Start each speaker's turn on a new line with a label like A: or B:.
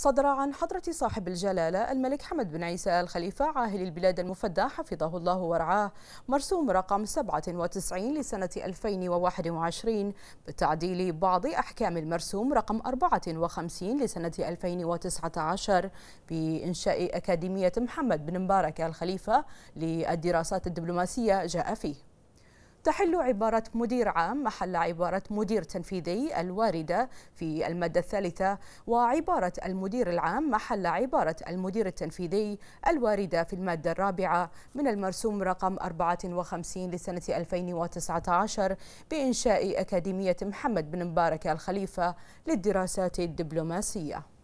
A: صدر عن حضرة صاحب الجلالة الملك حمد بن عيسى الخليفة عاهل البلاد المفدى حفظه الله ورعاه مرسوم رقم 97 لسنة 2021 بتعديل بعض أحكام المرسوم رقم 54 لسنة 2019 بإنشاء أكاديمية محمد بن مبارك الخليفة للدراسات الدبلوماسية جاء فيه تحل عبارة مدير عام محل عبارة مدير تنفيذي الواردة في المادة الثالثة وعبارة المدير العام محل عبارة المدير التنفيذي الواردة في المادة الرابعة من المرسوم رقم 54 لسنة 2019 بإنشاء أكاديمية محمد بن مبارك الخليفة للدراسات الدبلوماسية